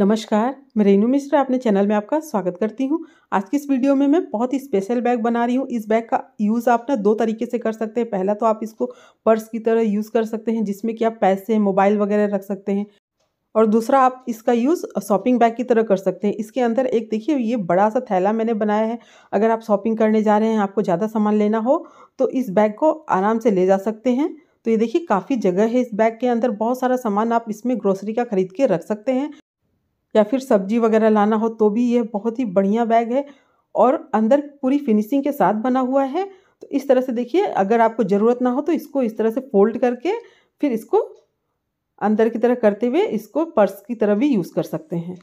नमस्कार मैं रेनू मिश्रा अपने चैनल में आपका स्वागत करती हूँ आज की इस वीडियो में मैं बहुत ही स्पेशल बैग बना रही हूँ इस बैग का यूज़ आप ना दो तरीके से कर सकते हैं पहला तो आप इसको पर्स की तरह यूज़ कर सकते हैं जिसमें कि आप पैसे मोबाइल वगैरह रख सकते हैं और दूसरा आप इसका यूज़ शॉपिंग बैग की तरह कर सकते हैं इसके अंदर एक देखिए ये बड़ा सा थैला मैंने बनाया है अगर आप शॉपिंग करने जा रहे हैं आपको ज़्यादा सामान लेना हो तो इस बैग को आराम से ले जा सकते हैं तो ये देखिए काफ़ी जगह है इस बैग के अंदर बहुत सारा सामान आप इसमें ग्रोसरी का खरीद के रख सकते हैं या फिर सब्जी वगैरह लाना हो तो भी ये बहुत ही बढ़िया बैग है और अंदर पूरी फिनिशिंग के साथ बना हुआ है तो इस तरह से देखिए अगर आपको ज़रूरत ना हो तो इसको इस तरह से फोल्ड करके फिर इसको अंदर की तरह करते हुए इसको पर्स की तरह भी यूज़ कर सकते हैं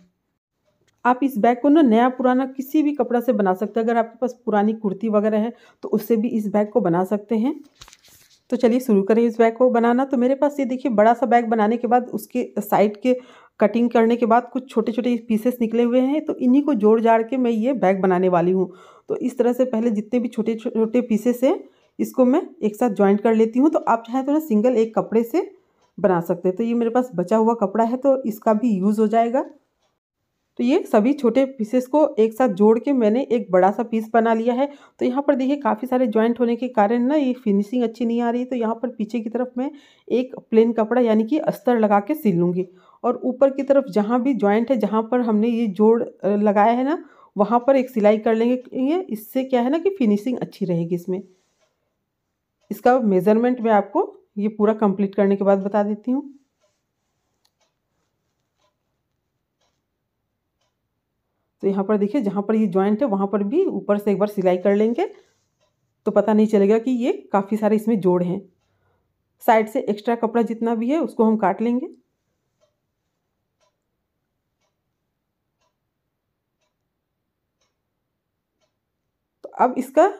आप इस बैग को ना नया पुराना किसी भी कपड़ा से बना सकते हैं अगर आपके पास पुरानी कुर्ती वगैरह है तो उससे भी इस बैग को बना सकते हैं तो चलिए शुरू करें इस बैग को बनाना तो मेरे पास ये देखिए बड़ा सा बैग बनाने के बाद उसके साइड के कटिंग करने के बाद कुछ छोटे छोटे पीसेस निकले हुए हैं तो इन्हीं को जोड़ जाड़ के मैं ये बैग बनाने वाली हूँ तो इस तरह से पहले जितने भी छोटे छोटे पीसेस हैं इसको मैं एक साथ ज्वाइंट कर लेती हूँ तो आप चाहे तो ना सिंगल एक कपड़े से बना सकते हैं तो ये मेरे पास बचा हुआ कपड़ा है तो इसका भी यूज़ हो जाएगा तो ये सभी छोटे पीसेस को एक साथ जोड़ के मैंने एक बड़ा सा पीस बना लिया है तो यहाँ पर देखिए काफ़ी सारे जॉइंट होने के कारण ना ये फिनिशिंग अच्छी नहीं आ रही तो यहाँ पर पीछे की तरफ मैं एक प्लेन कपड़ा यानी कि अस्तर लगा के सिल लूँगी और ऊपर की तरफ जहाँ भी ज्वाइंट है जहाँ पर हमने ये जोड़ लगाया है ना वहाँ पर एक सिलाई कर लेंगे इससे क्या है ना कि फिनिशिंग अच्छी रहेगी इसमें इसका मेज़रमेंट मैं आपको ये पूरा कंप्लीट करने के बाद बता देती हूँ तो यहाँ पर देखिए जहाँ पर ये ज्वाइंट है वहाँ पर भी ऊपर से एक बार सिलाई कर लेंगे तो पता नहीं चलेगा कि ये काफ़ी सारे इसमें जोड़ हैं साइड से एक्स्ट्रा कपड़ा जितना भी है उसको हम काट लेंगे अब इसका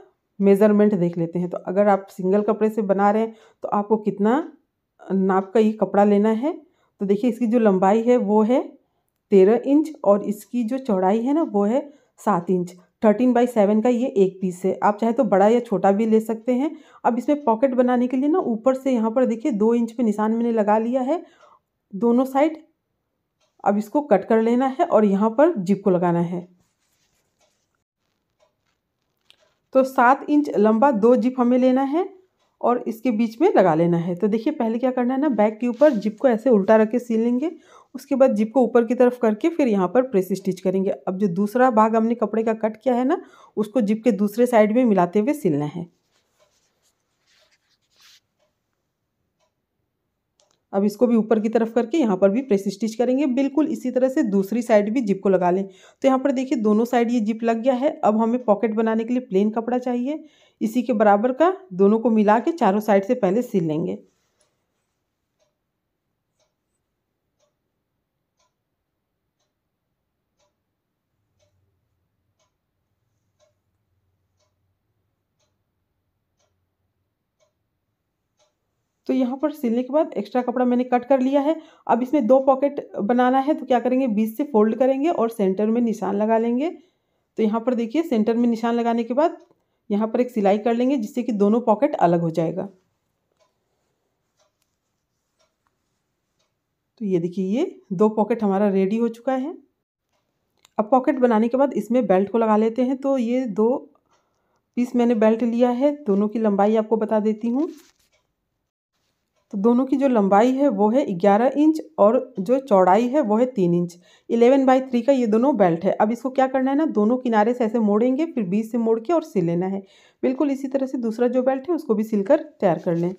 मेज़रमेंट देख लेते हैं तो अगर आप सिंगल कपड़े से बना रहे हैं तो आपको कितना नाप का ये कपड़ा लेना है तो देखिए इसकी जो लंबाई है वो है तेरह इंच और इसकी जो चौड़ाई है ना वो है सात इंच थर्टीन बाई सेवन का ये एक पीस है आप चाहे तो बड़ा या छोटा भी ले सकते हैं अब इसमें पॉकेट बनाने के लिए ना ऊपर से यहाँ पर देखिए दो इंच पे निशान मैंने लगा लिया है दोनों साइड अब इसको कट कर लेना है और यहाँ पर जिप को लगाना है तो सात इंच लंबा दो जिप हमें लेना है और इसके बीच में लगा लेना है तो देखिए पहले क्या करना है ना बैक के ऊपर जिप को ऐसे उल्टा रख के सी लेंगे उसके बाद जिप को ऊपर की तरफ करके फिर यहाँ पर प्रेस स्टिच करेंगे अब जो दूसरा भाग हमने कपड़े का कट किया है ना उसको जिप के दूसरे साइड में मिलाते हुए सिलना है अब इसको भी ऊपर की तरफ करके यहाँ पर भी प्रेस स्टिच करेंगे बिल्कुल इसी तरह से दूसरी साइड भी जिप को लगा लें तो यहाँ पर देखिए दोनों साइड ये जिप लग गया है अब हमें पॉकेट बनाने के लिए प्लेन कपड़ा चाहिए इसी के बराबर का दोनों को मिला के चारों साइड से पहले सिल लेंगे तो यहाँ पर सिलने के बाद एक्स्ट्रा कपड़ा मैंने कट कर लिया है अब इसमें दो पॉकेट बनाना है तो क्या करेंगे बीच से फोल्ड करेंगे और सेंटर में निशान लगा लेंगे तो यहाँ पर देखिए सेंटर में निशान लगाने के बाद यहाँ पर एक सिलाई कर लेंगे जिससे कि दोनों पॉकेट अलग हो जाएगा तो ये देखिए ये दो पॉकेट हमारा रेडी हो चुका है अब पॉकेट बनाने के बाद इसमें बेल्ट को लगा लेते हैं तो ये दो पीस मैंने बेल्ट लिया है दोनों की लंबाई आपको बता देती हूँ दोनों की जो लंबाई है वो है ग्यारह इंच और जो चौड़ाई है वो है तीन इंच इलेवन बाई थ्री का ये दोनों बेल्ट है अब इसको क्या करना है ना दोनों किनारे से ऐसे मोड़ेंगे फिर बीच से मोड़ के और सिल लेना है बिल्कुल इसी तरह से दूसरा जो बेल्ट है उसको भी सिलकर तैयार कर लें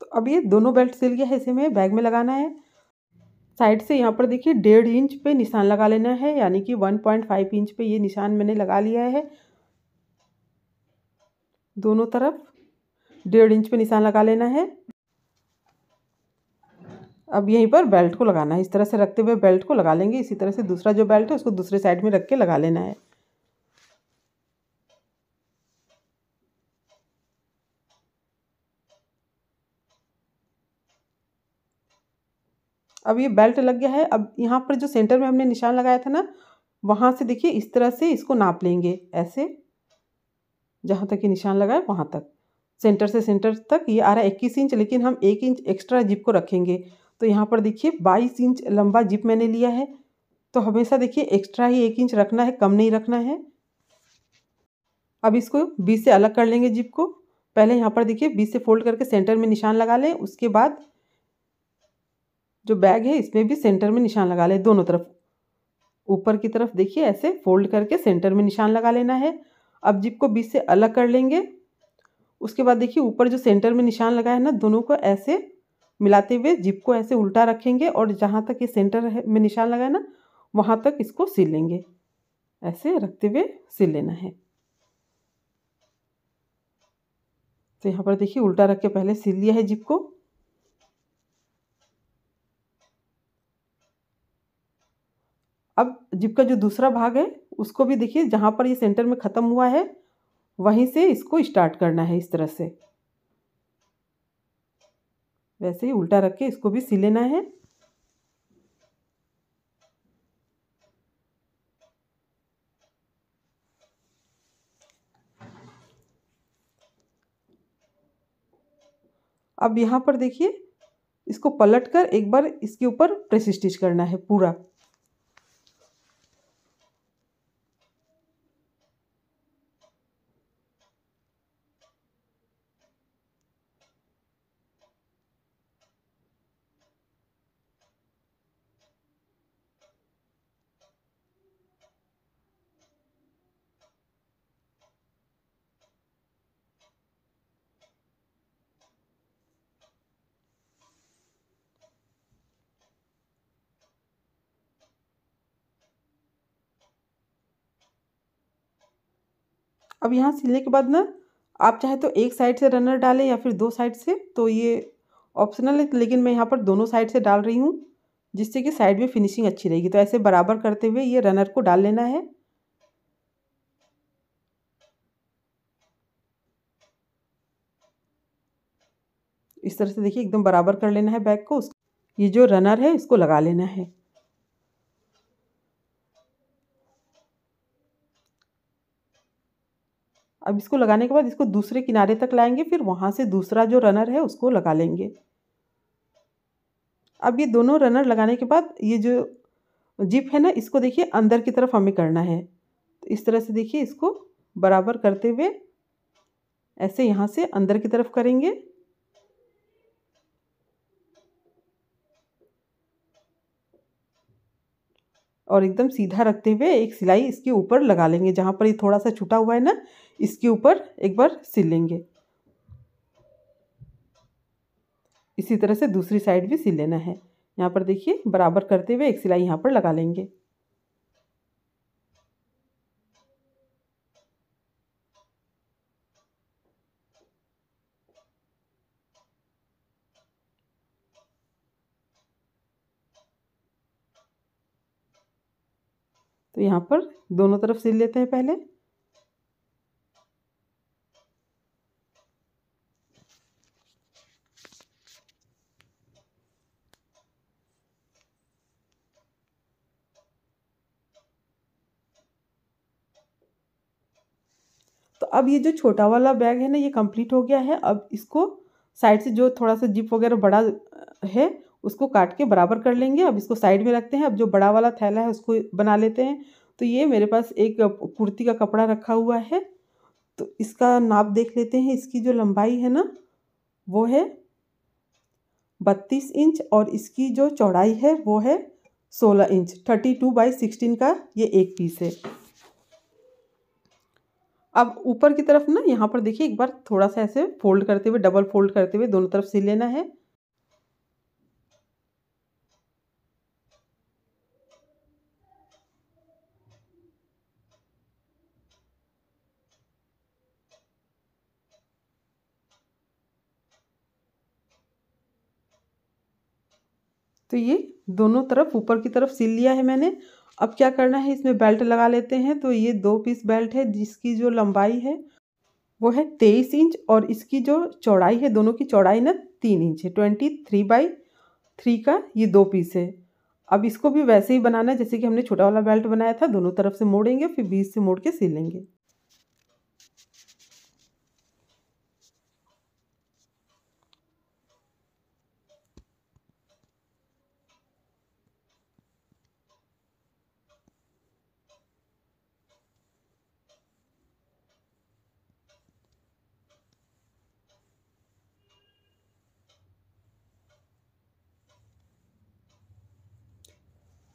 तो अब ये दोनों बेल्ट सिल गया है इसे में बैग में लगाना है साइड से यहाँ पर देखिए डेढ़ इंच पे निशान लगा लेना है यानी कि वन पॉइंट फाइव इंच पे ये निशान मैंने लगा लिया है दोनों तरफ डेढ़ इंच पे निशान लगा लेना है अब यहीं पर बेल्ट को लगाना है इस तरह से रखते हुए बेल्ट को लगा लेंगे इसी तरह से दूसरा जो बेल्ट है उसको दूसरे साइड में रख के लगा लेना है अब ये बेल्ट लग गया है अब यहाँ पर जो सेंटर में हमने निशान लगाया था ना वहाँ से देखिए इस तरह से इसको नाप लेंगे ऐसे जहाँ तक ये निशान लगाए वहाँ तक सेंटर से सेंटर तक ये आ रहा है इक्कीस इंच लेकिन हम एक इंच एक्स्ट्रा जिप को रखेंगे तो यहाँ पर देखिए बाईस इंच लंबा जिप मैंने लिया है तो हमेशा देखिए एक्स्ट्रा ही एक इंच रखना है कम नहीं रखना है अब इसको बीस से अलग कर लेंगे जिप को पहले यहाँ पर देखिए बीस से फोल्ड करके सेंटर में निशान लगा लें उसके बाद जो बैग है इसमें भी सेंटर में निशान लगा ले दोनों तरफ ऊपर की तरफ देखिए ऐसे फोल्ड करके सेंटर में निशान लगा लेना है अब जिप को बीच से अलग कर लेंगे उसके बाद देखिए ऊपर जो सेंटर में निशान लगा है ना दोनों को ऐसे मिलाते हुए जिप को ऐसे उल्टा रखेंगे और जहाँ तक ये सेंटर में निशान लगा है ना वहाँ तक इसको सिल लेंगे ऐसे रखते हुए सिल लेना है तो यहाँ पर देखिए उल्टा रख के पहले सिल लिया है जिप को अब जिप का जो दूसरा भाग है उसको भी देखिए जहाँ पर ये सेंटर में ख़त्म हुआ है वहीं से इसको स्टार्ट करना है इस तरह से वैसे ही उल्टा रख के इसको भी सी लेना है अब यहाँ पर देखिए इसको पलट कर एक बार इसके ऊपर प्रेस स्टिच करना है पूरा अब यहाँ सिलने के बाद ना आप चाहे तो एक साइड से रनर डालें या फिर दो साइड से तो ये ऑप्शनल है लेकिन मैं यहाँ पर दोनों साइड से डाल रही हूँ जिससे कि साइड में फिनिशिंग अच्छी रहेगी तो ऐसे बराबर करते हुए ये रनर को डाल लेना है इस तरह से देखिए एकदम बराबर कर लेना है बैग को ये जो रनर है इसको लगा लेना है अब इसको लगाने के बाद इसको दूसरे किनारे तक लाएंगे फिर वहाँ से दूसरा जो रनर है उसको लगा लेंगे अब ये दोनों रनर लगाने के बाद ये जो जिप है ना इसको देखिए अंदर की तरफ हमें करना है तो इस तरह से देखिए इसको बराबर करते हुए ऐसे यहाँ से अंदर की तरफ करेंगे और एकदम सीधा रखते हुए एक सिलाई इसके ऊपर लगा लेंगे जहाँ पर ये थोड़ा सा छुटा हुआ है ना इसके ऊपर एक बार सिल लेंगे इसी तरह से दूसरी साइड भी सिल लेना है यहाँ पर देखिए बराबर करते हुए एक सिलाई यहाँ पर लगा लेंगे तो यहाँ पर दोनों तरफ सिल लेते हैं पहले तो अब ये जो छोटा वाला बैग है ना ये कंप्लीट हो गया है अब इसको साइड से जो थोड़ा सा जिप वगैरह बड़ा है उसको काट के बराबर कर लेंगे अब इसको साइड में रखते हैं अब जो बड़ा वाला थैला है उसको बना लेते हैं तो ये मेरे पास एक कुर्ती का कपड़ा रखा हुआ है तो इसका नाप देख लेते हैं इसकी जो लंबाई है ना वो है बत्तीस इंच और इसकी जो चौड़ाई है वो है सोलह inch thirty two by sixteen का ये एक पीस है अब ऊपर की तरफ ना यहाँ पर देखिए एक बार थोड़ा सा ऐसे फोल्ड करते हुए डबल फोल्ड करते हुए दोनों तरफ सिल लेना है तो ये दोनों तरफ ऊपर की तरफ सिल लिया है मैंने अब क्या करना है इसमें बेल्ट लगा लेते हैं तो ये दो पीस बेल्ट है जिसकी जो लंबाई है वो है तेईस इंच और इसकी जो चौड़ाई है दोनों की चौड़ाई ना तीन इंच है ट्वेंटी थ्री बाई थ्री का ये दो पीस है अब इसको भी वैसे ही बनाना है जैसे कि हमने छोटा वाला बेल्ट बनाया था दोनों तरफ से मोड़ेंगे फिर बीच से मोड़ के सिलेंगे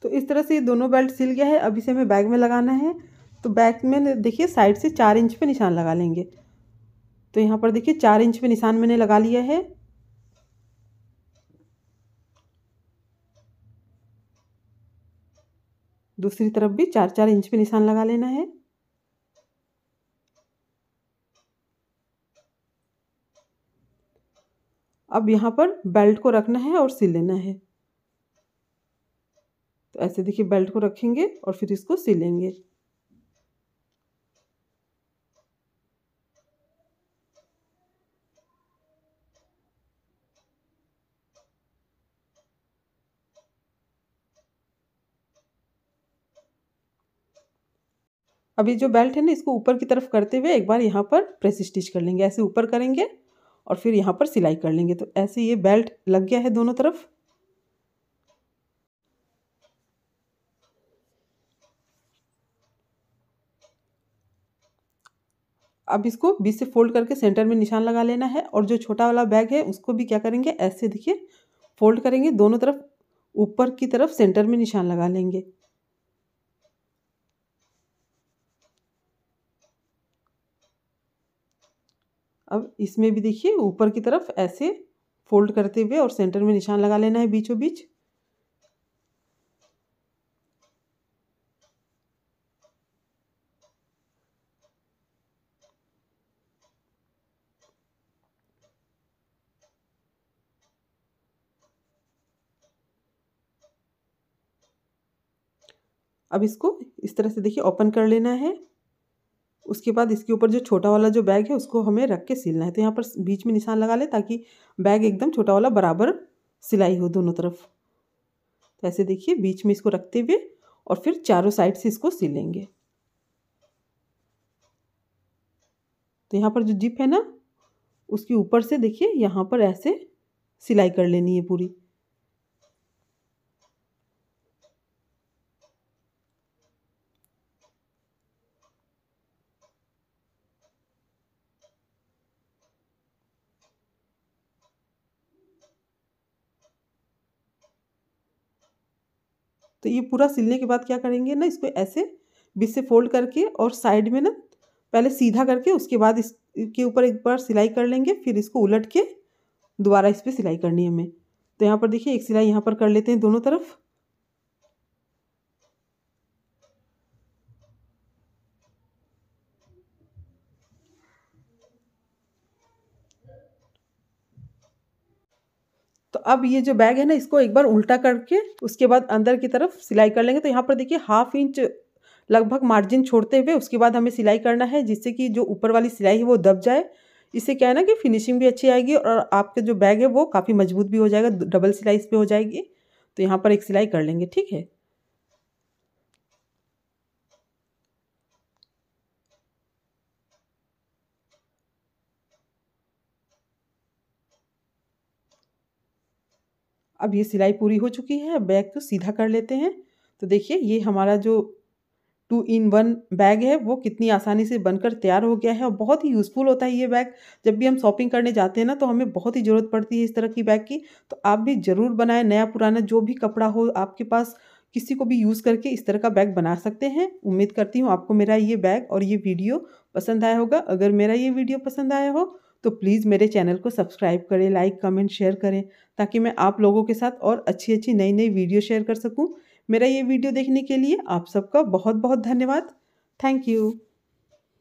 तो इस तरह से ये दोनों बेल्ट सिल गया है अभी से हमें बैग में लगाना है तो बैग में देखिए साइड से चार इंच पे निशान लगा लेंगे तो यहाँ पर देखिए चार इंच पे निशान मैंने लगा लिया है दूसरी तरफ भी चार चार इंच पे निशान लगा लेना है अब यहाँ पर बेल्ट को रखना है और सिल लेना है तो ऐसे देखिए बेल्ट को रखेंगे और फिर इसको सिलेंगे अभी जो बेल्ट है ना इसको ऊपर की तरफ करते हुए एक बार यहाँ पर प्रेस स्टिच कर लेंगे ऐसे ऊपर करेंगे और फिर यहाँ पर सिलाई कर लेंगे तो ऐसे ये बेल्ट लग गया है दोनों तरफ अब इसको बीच से फोल्ड करके सेंटर में निशान लगा लेना है और जो छोटा वाला बैग है उसको भी क्या करेंगे ऐसे देखिए फोल्ड करेंगे दोनों तरफ ऊपर की तरफ सेंटर में निशान लगा लेंगे अब इसमें भी देखिए ऊपर की तरफ ऐसे फोल्ड करते हुए और सेंटर में निशान लगा लेना है बीचों बीच अब इसको इस तरह से देखिए ओपन कर लेना है उसके बाद इसके ऊपर जो छोटा वाला जो बैग है उसको हमें रख के सिलना है तो यहाँ पर बीच में निशान लगा ले ताकि बैग एकदम छोटा वाला बराबर सिलाई हो दोनों तरफ तो ऐसे देखिए बीच में इसको रखते हुए और फिर चारों साइड से इसको सिलेंगे तो यहाँ पर जो जिप है ना उसके ऊपर से देखिए यहाँ पर ऐसे सिलाई कर लेनी है पूरी तो ये पूरा सिलने के बाद क्या करेंगे ना इसको ऐसे बीच से फोल्ड करके और साइड में ना पहले सीधा करके उसके बाद इसके ऊपर एक बार सिलाई कर लेंगे फिर इसको उलट के दोबारा इस पर सिलाई करनी है हमें तो यहाँ पर देखिए एक सिलाई यहाँ पर कर लेते हैं दोनों तरफ तो अब ये जो बैग है ना इसको एक बार उल्टा करके उसके बाद अंदर की तरफ सिलाई कर लेंगे तो यहाँ पर देखिए हाफ इंच लगभग मार्जिन छोड़ते हुए उसके बाद हमें सिलाई करना है जिससे कि जो ऊपर वाली सिलाई है वो दब जाए इससे क्या है ना कि फिनिशिंग भी अच्छी आएगी और आपके जो बैग है वो काफ़ी मजबूत भी हो जाएगा डबल सिलाई इस पर हो जाएगी तो यहाँ पर एक सिलाई कर लेंगे ठीक है अब ये सिलाई पूरी हो चुकी है बैग तो सीधा कर लेते हैं तो देखिए ये हमारा जो टू इन वन बैग है वो कितनी आसानी से बनकर तैयार हो गया है और बहुत ही यूज़फुल होता है ये बैग जब भी हम शॉपिंग करने जाते हैं ना तो हमें बहुत ही ज़रूरत पड़ती है इस तरह की बैग की तो आप भी ज़रूर बनाएं नया पुराना जो भी कपड़ा हो आपके पास किसी को भी यूज़ करके इस तरह का बैग बना सकते हैं उम्मीद करती हूँ आपको मेरा ये बैग और ये वीडियो पसंद आया होगा अगर मेरा ये वीडियो पसंद आया हो तो प्लीज़ मेरे चैनल को सब्सक्राइब करें लाइक कमेंट शेयर करें ताकि मैं आप लोगों के साथ और अच्छी अच्छी नई नई वीडियो शेयर कर सकूँ मेरा ये वीडियो देखने के लिए आप सबका बहुत बहुत धन्यवाद थैंक यू